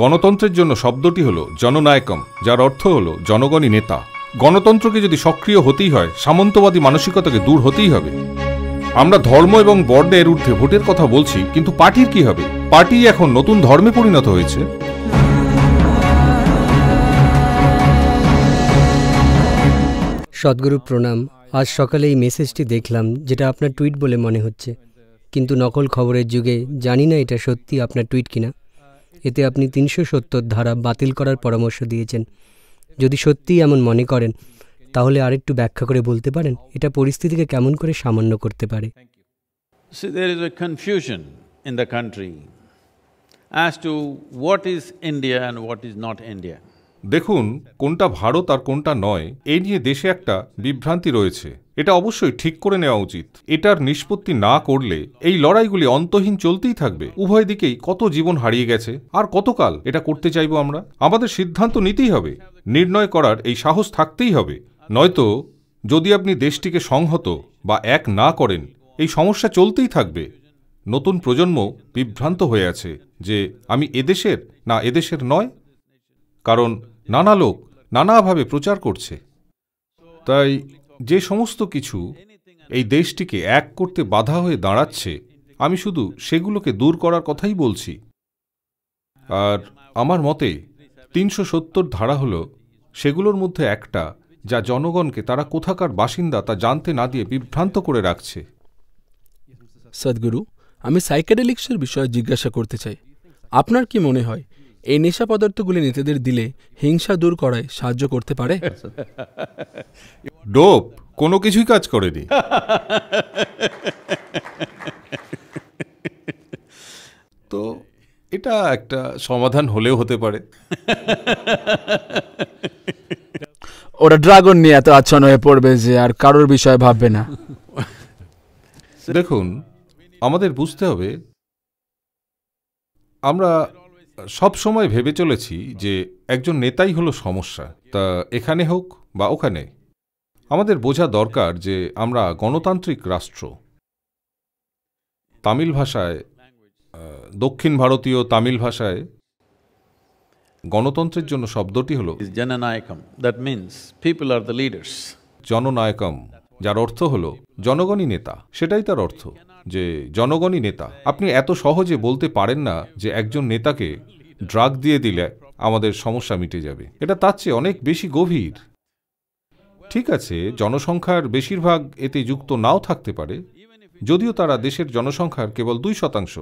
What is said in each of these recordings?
গণতন্ত্রের জন্য শব্দটি হল জননায়কম যার অর্থ হল জনগণই নেতা গণতন্ত্রকে যদি সক্রিয় হতেই হয় সামন্তবাদী মানসিকতাকে দূর হতেই হবে আমরা ধর্ম এবং বর্ণের ঊর্ধ্বে ভোটের কথা বলছি কিন্তু পার্টির কি হবে পার্টি এখন নতুন ধর্মে পরিণত হয়েছে সদ্গুরু প্রণাম আজ সকালে এই মেসেজটি দেখলাম যেটা আপনার টুইট বলে মনে হচ্ছে কিন্তু নকল খবরের যুগে জানি না এটা সত্যি আপনার টুইট কিনা এতে আপনি তিনশো সত্তর ধারা বাতিল করার পরামর্শ দিয়েছেন যদি সত্যিই এমন মনে করেন তাহলে আরেকটু ব্যাখ্যা করে বলতে পারেন এটা পরিস্থিতিকে কেমন করে সামান্য করতে পারে দেখুন কোনটা ভারত আর কোনটা নয় এ নিয়ে দেশে একটা বিভ্রান্তি রয়েছে এটা অবশ্যই ঠিক করে নেওয়া উচিত এটার নিষ্পত্তি না করলে এই লড়াইগুলি অন্তহীন চলতেই থাকবে উভয় দিকেই কত জীবন হারিয়ে গেছে আর কতকাল এটা করতে চাইব আমরা আমাদের সিদ্ধান্ত নিতেই হবে নির্ণয় করার এই সাহস থাকতেই হবে নয়তো যদি আপনি দেশটিকে সংহত বা এক না করেন এই সমস্যা চলতেই থাকবে নতুন প্রজন্ম বিভ্রান্ত হয়ে আছে যে আমি এদেশের না এদেশের নয় কারণ নানা লোক নানাভাবে প্রচার করছে তাই যে সমস্ত কিছু এই দেশটিকে এক করতে বাধা হয়ে দাঁড়াচ্ছে আমি শুধু সেগুলোকে দূর করার কথাই বলছি আর আমার মতে তিনশো সত্তর ধারা হল সেগুলোর মধ্যে একটা যা জনগণকে তারা কোথাকার বাসিন্দা তা জানতে না দিয়ে বিভ্রান্ত করে রাখছে সদ্গুরু আমি সাইকেডেলিক্সের বিষয়ে জিজ্ঞাসা করতে চাই আপনার কি মনে হয় এই নেশা পদার্থগুলি নেতাদের দিলে হিংসা দূর করায় সাহায্য করতে পারে ডোপ কোনো কিছুই কাজ করেনি তো এটা একটা সমাধান হলেও হতে পারে ওরা ড্রাগন নিয়ে এত আচ্ছন্ন হয়ে পড়বে যে আর কারোর বিষয়ে ভাববে না দেখুন আমাদের বুঝতে হবে আমরা সব সময় ভেবে চলেছি যে একজন নেতাই হলো সমস্যা তা এখানে হোক বা ওখানে আমাদের বোঝা দরকার যে আমরা গণতান্ত্রিক রাষ্ট্র তামিল ভাষায় দক্ষিণ ভারতীয় তামিল ভাষায় গণতন্ত্রের জন্য শব্দটি হল জননায়কম that means people are the leaders জননায়কম যার অর্থ হল জনগণই নেতা সেটাই তার অর্থ যে জনগণই নেতা আপনি এত সহজে বলতে পারেন না যে একজন নেতাকে ড্রাগ দিয়ে দিলে আমাদের সমস্যা মিটে যাবে এটা তার চেয়ে অনেক বেশি গভীর ঠিক আছে জনসংখ্যার বেশিরভাগ এতে যুক্ত নাও থাকতে পারে যদিও তারা দেশের জনসংখ্যার কেবল দুই শতাংশ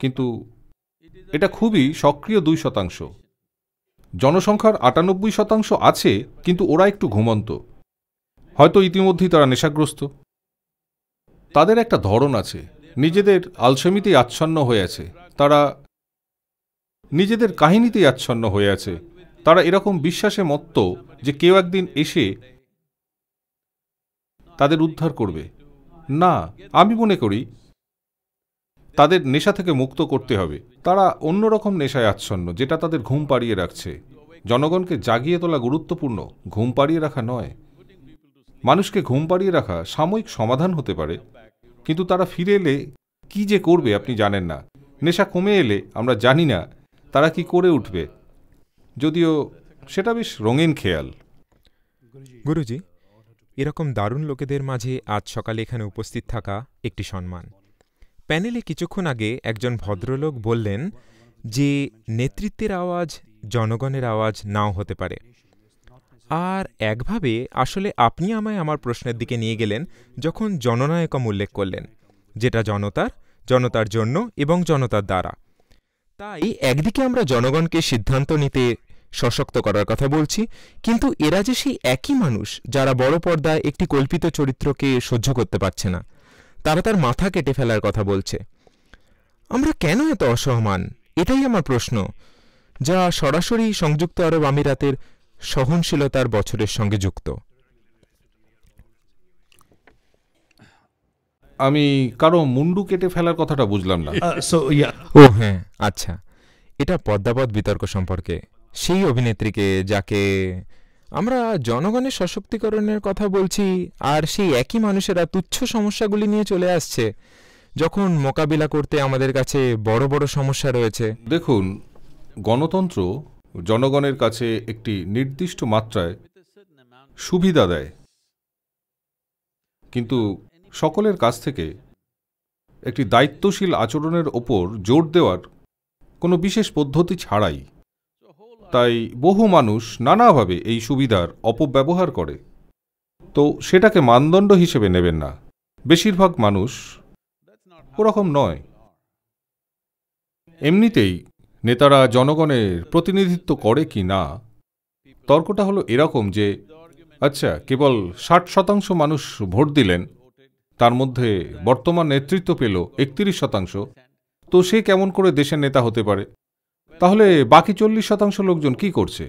কিন্তু এটা খুবই সক্রিয় দুই শতাংশ জনসংখ্যার আটানব্বই শতাংশ আছে কিন্তু ওরা একটু ঘুমন্ত হয়তো ইতিমধ্যেই তারা নেশাগ্রস্ত তাদের একটা ধরন আছে নিজেদের আলসেমিতেই আচ্ছন্ন হয়ে আছে তারা নিজেদের কাহিনীতেই আচ্ছন্ন হয়ে আছে তারা এরকম বিশ্বাসে মত্ত যে কেউ একদিন এসে তাদের উদ্ধার করবে না আমি মনে করি তাদের নেশা থেকে মুক্ত করতে হবে তারা অন্যরকম নেশায় আচ্ছন্ন যেটা তাদের ঘুম পাড়িয়ে রাখছে জনগণকে জাগিয়ে তোলা গুরুত্বপূর্ণ ঘুম পাড়িয়ে রাখা নয় মানুষকে ঘুম পাড়িয়ে রাখা সাময়িক সমাধান হতে পারে কিন্তু তারা ফিরে এলে কি যে করবে আপনি জানেন না নেশা কমে এলে আমরা জানি না তারা কি করে উঠবে যদিও সেটা বেশ রঙিন খেয়াল গুরুজি এরকম দারুণ লোকেদের মাঝে আজ সকালে এখানে উপস্থিত থাকা একটি সম্মান প্যানেলে কিছুক্ষণ আগে একজন ভদ্রলোক বললেন যে নেতৃত্বের আওয়াজ জনগণের আওয়াজ নাও হতে পারে আর একভাবে আসলে আপনি আমায় আমার প্রশ্নের দিকে নিয়ে গেলেন যখন জননায়কম উল্লেখ করলেন যেটা জনতার জনতার জন্য এবং জনতার দ্বারা তাই একদিকে আমরা জনগণকে সিদ্ধান্ত নিতে সশক্ত করার কথা বলছি কিন্তু এরা যে সেই একই মানুষ যারা বড় পর্দায় একটি কল্পিত চরিত্রকে সহ্য করতে পারছে না তারা তার মাথা কেটে ফেলার কথা বলছে আমরা কেন এত অসহমান এটাই আমার প্রশ্ন যা সরাসরি সংযুক্ত আরব আমিরাতের সহনশীলতার বছরের সঙ্গে যুক্ত আমি কারো মুন্ডু কেটে ফেলার কথাটা বুঝলাম না uh, ও হ্যাঁ আচ্ছা এটা পদ্মাবত বিতর্ক সম্পর্কে সেই অভিনেত্রীকে যাকে আমরা জনগণের সশক্তিকরণের কথা বলছি আর সেই একই মানুষেরা তুচ্ছ সমস্যাগুলি নিয়ে চলে আসছে যখন মোকাবিলা করতে আমাদের কাছে বড় বড় সমস্যা রয়েছে দেখুন গণতন্ত্র জনগণের কাছে একটি নির্দিষ্ট মাত্রায় সুবিধা দেয় কিন্তু সকলের কাছ থেকে একটি দায়িত্বশীল আচরণের ওপর জোর দেওয়ার কোনো বিশেষ পদ্ধতি ছাড়াই তাই বহু মানুষ নানাভাবে এই সুবিধার অপব্যবহার করে তো সেটাকে মানদণ্ড হিসেবে নেবেন না বেশিরভাগ মানুষ ওরকম নয় এমনিতেই নেতারা জনগণের প্রতিনিধিত্ব করে কি না তর্কটা হলো এরকম যে আচ্ছা কেবল ষাট শতাংশ মানুষ ভোট দিলেন তার মধ্যে বর্তমান নেতৃত্ব পেল একত্রিশ শতাংশ তো সে কেমন করে দেশের নেতা হতে পারে তাহলে বাকি চল্লিশ শতাংশ লোকজন কি করছে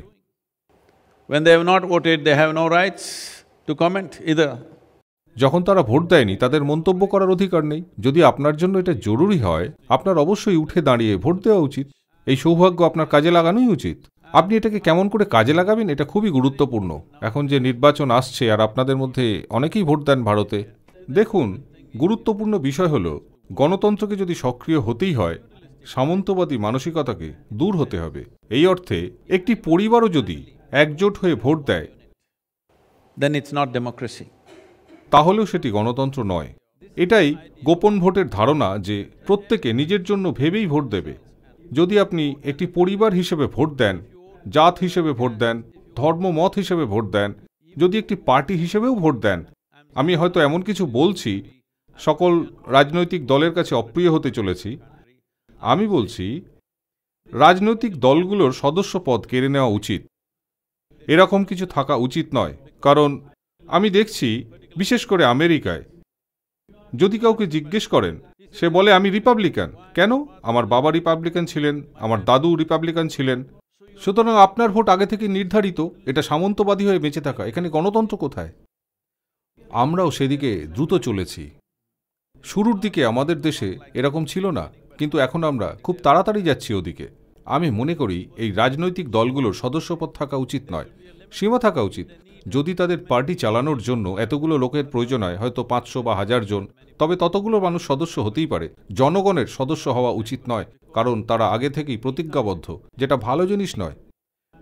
যখন তারা ভোট দেয়নি তাদের মন্তব্য করার অধিকার নেই যদি আপনার জন্য এটা জরুরি হয় আপনার অবশ্যই উঠে দাঁড়িয়ে ভোট দেওয়া উচিত এই সৌভাগ্য আপনার কাজে লাগানোই উচিত আপনি এটাকে কেমন করে কাজে লাগাবেন এটা খুবই গুরুত্বপূর্ণ এখন যে নির্বাচন আসছে আর আপনাদের মধ্যে অনেকেই ভোট দেন ভারতে দেখুন গুরুত্বপূর্ণ বিষয় হল গণতন্ত্রকে যদি সক্রিয় হতেই হয় সামন্তবাদী মানসিকতাকে দূর হতে হবে এই অর্থে একটি পরিবারও যদি একজোট হয়ে ভোট দেয় দেন ইটস নট ডেমোক্রেসি তাহলেও সেটি গণতন্ত্র নয় এটাই গোপন ভোটের ধারণা যে প্রত্যেকে নিজের জন্য ভেবেই ভোট দেবে যদি আপনি একটি পরিবার হিসেবে ভোট দেন জাত হিসেবে ভোট দেন ধর্মমত হিসেবে ভোট দেন যদি একটি পার্টি হিসেবেও ভোট দেন আমি হয়তো এমন কিছু বলছি সকল রাজনৈতিক দলের কাছে অপ্রিয় হতে চলেছি আমি বলছি রাজনৈতিক দলগুলোর সদস্য পদ কেড়ে নেওয়া উচিত এরকম কিছু থাকা উচিত নয় কারণ আমি দেখছি বিশেষ করে আমেরিকায় যদি কাউকে জিজ্ঞেস করেন সে বলে আমি রিপাবলিকান কেন আমার বাবা রিপাবলিকান ছিলেন আমার দাদু রিপাবলিকান ছিলেন সুতরাং আপনার ভোট আগে থেকে নির্ধারিত এটা সামন্তবাদী হয়ে বেঁচে থাকা এখানে গণতন্ত্র কোথায় আমরাও সেদিকে দ্রুত চলেছি শুরুর দিকে আমাদের দেশে এরকম ছিল না কিন্তু এখন আমরা খুব তাড়াতাড়ি যাচ্ছি ওদিকে আমি মনে করি এই রাজনৈতিক দলগুলোর সদস্যপদ থাকা উচিত নয় সীমা থাকা উচিত যদি তাদের পার্টি চালানোর জন্য এতগুলো লোকের প্রয়োজন হয় হয়তো পাঁচশো বা হাজার জন তবে ততগুলো মানুষ সদস্য হতেই পারে জনগণের সদস্য হওয়া উচিত নয় কারণ তারা আগে থেকেই প্রতিজ্ঞাবদ্ধ যেটা ভালো জিনিস নয়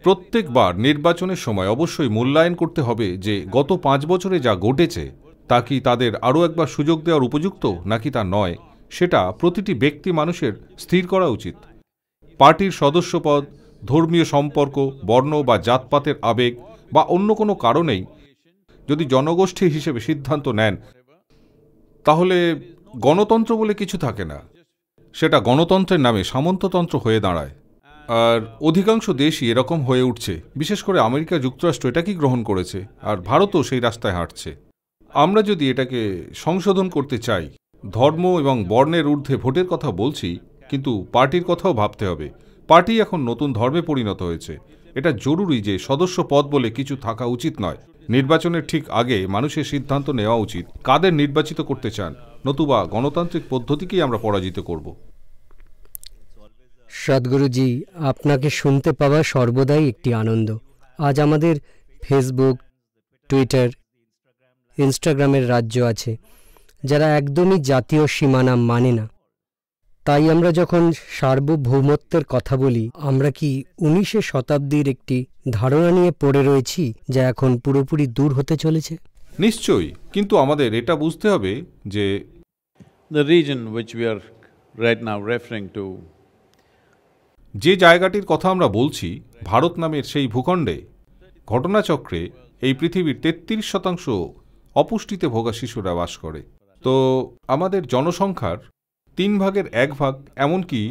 প্রত্যেকবার নির্বাচনের সময় অবশ্যই মূল্যায়ন করতে হবে যে গত পাঁচ বছরে যা ঘটেছে তা কি তাদের আরও একবার সুযোগ দেওয়ার উপযুক্ত নাকি তা নয় সেটা প্রতিটি ব্যক্তি মানুষের স্থির করা উচিত পার্টির সদস্যপদ ধর্মীয় সম্পর্ক বর্ণ বা জাতপাতের আবেগ বা অন্য কোনো কারণেই যদি জনগোষ্ঠী হিসেবে সিদ্ধান্ত নেন তাহলে গণতন্ত্র বলে কিছু থাকে না সেটা গণতন্ত্রের নামে সামন্ততন্ত্র হয়ে দাঁড়ায় আর অধিকাংশ দেশই এরকম হয়ে উঠছে বিশেষ করে আমেরিকা যুক্তরাষ্ট্র এটাকেই গ্রহণ করেছে আর ভারতও সেই রাস্তায় হাঁটছে আমরা যদি এটাকে সংশোধন করতে চাই ধর্ম এবং বর্ণের ঊর্ধ্বে ভোটের কথা বলছি কিন্তু পার্টির কথাও ভাবতে হবে পার্টি এখন নতুন ধর্মে পরিণত হয়েছে এটা জরুরি যে সদস্য পদ বলে কিছু থাকা উচিত নয় নির্বাচনের ঠিক আগে মানুষের সিদ্ধান্ত নেওয়া উচিত কাদের নির্বাচিত করতে চান নতুবা গণতান্ত্রিক পদ্ধতিকেই আমরা পরাজিত করব সদ্গুরুজি আপনাকে শুনতে পাওয়া সর্বদাই একটি আনন্দ আজ আমাদের ফেসবুক টুইটার ইনস্টাগ্রামের রাজ্য আছে যারা একদমই জাতীয় সীমানা মানে না তাই আমরা যখন সার্বভৌমত্বের কথা বলি আমরা কি উনিশে শতাব্দীর একটি ধারণা নিয়ে পড়ে রয়েছি যা এখন পুরোপুরি দূর হতে চলেছে নিশ্চয়ই কিন্তু আমাদের এটা বুঝতে হবে যে দ্য রিজন টু যে জায়গাটির কথা আমরা বলছি ভারত নামের সেই ভূখণ্ডে ঘটনাচক্রে এই পৃথিবীর তেত্রিশ শতাংশ অপুষ্টিতে ভোগা শিশুরা বাস করে তো আমাদের জনসংখ্যার তিন ভাগের এক ভাগ এমনকি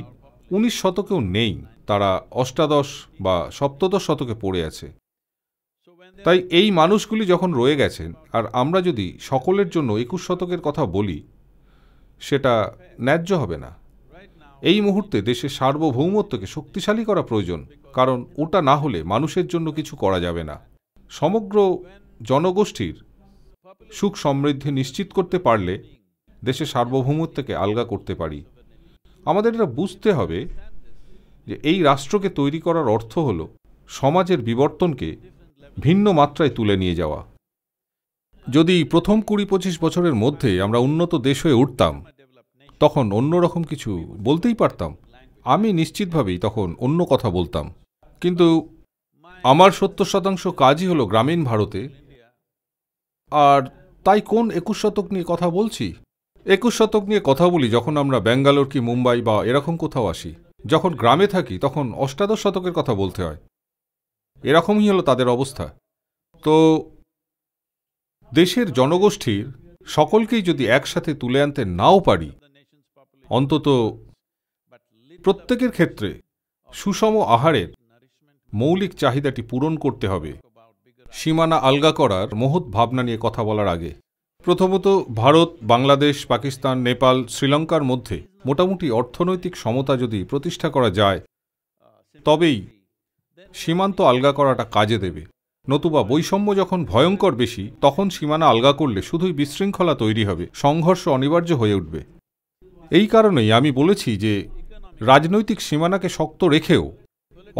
উনিশ শতকেও নেই তারা অষ্টাদশ বা সপ্তদশ শতকে পড়ে আছে তাই এই মানুষগুলি যখন রয়ে গেছেন আর আমরা যদি সকলের জন্য একুশ শতকের কথা বলি সেটা ন্যায্য হবে না এই মুহূর্তে দেশের সার্বভৌমত্বকে শক্তিশালী করা প্রয়োজন কারণ ওটা না হলে মানুষের জন্য কিছু করা যাবে না সমগ্র জনগোষ্ঠীর সুখ সমৃদ্ধি নিশ্চিত করতে পারলে দেশের সার্বভৌমত্বকে আলগা করতে পারি আমাদের এটা বুঝতে হবে যে এই রাষ্ট্রকে তৈরি করার অর্থ হল সমাজের বিবর্তনকে ভিন্ন মাত্রায় তুলে নিয়ে যাওয়া যদি প্রথম কুড়ি পঁচিশ বছরের মধ্যে আমরা উন্নত দেশ হয়ে উঠতাম তখন অন্যরকম কিছু বলতেই পারতাম আমি নিশ্চিতভাবেই তখন অন্য কথা বলতাম কিন্তু আমার সত্তর শতাংশ কাজই হলো গ্রামীণ ভারতে আর তাই কোন একুশ শতক নিয়ে কথা বলছি একুশ শতক নিয়ে কথা বলি যখন আমরা ব্যাঙ্গালোর কি মুম্বাই বা এরকম কোথাও আসি যখন গ্রামে থাকি তখন অষ্টাদশ শতকের কথা বলতে হয় এরকমই হলো তাদের অবস্থা তো দেশের জনগোষ্ঠীর সকলকেই যদি একসাথে তুলে আনতে নাও পারি অন্তত প্রত্যেকের ক্ষেত্রে সুষম আহারের মৌলিক চাহিদাটি পূরণ করতে হবে সীমানা আলগা করার মহৎ ভাবনা নিয়ে কথা বলার আগে প্রথমত ভারত বাংলাদেশ পাকিস্তান নেপাল শ্রীলঙ্কার মধ্যে মোটামুটি অর্থনৈতিক সমতা যদি প্রতিষ্ঠা করা যায় তবেই সীমান্ত আলগা করাটা কাজে দেবে নতুবা বৈষম্য যখন ভয়ঙ্কর বেশি তখন সীমানা আলগা করলে শুধুই বিশৃঙ্খলা তৈরি হবে সংঘর্ষ অনিবার্য হয়ে উঠবে এই কারণেই আমি বলেছি যে রাজনৈতিক সীমানাকে শক্ত রেখেও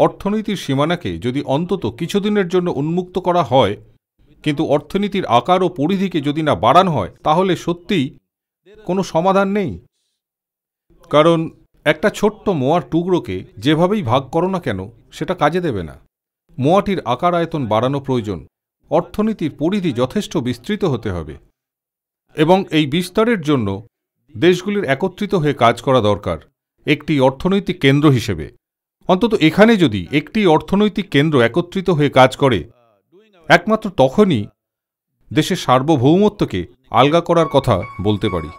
অর্থনীতির সীমানাকে যদি অন্তত কিছুদিনের জন্য উন্মুক্ত করা হয় কিন্তু অর্থনীতির আকার ও পরিধিকে যদি না বাড়ানো হয় তাহলে সত্যিই কোনো সমাধান নেই কারণ একটা ছোট্ট মোয়ার টুকরোকে যেভাবেই ভাগ করো না কেন সেটা কাজে দেবে না মোয়াটির আকার আয়তন বাড়ানো প্রয়োজন অর্থনীতির পরিধি যথেষ্ট বিস্তৃত হতে হবে এবং এই বিস্তারের জন্য দেশগুলির একত্রিত হয়ে কাজ করা দরকার একটি অর্থনৈতিক কেন্দ্র হিসেবে অন্তত এখানে যদি একটি অর্থনৈতিক কেন্দ্র একত্রিত হয়ে কাজ করে একমাত্র তখনই দেশের সার্বভৌমত্বকে আলগা করার কথা বলতে পারি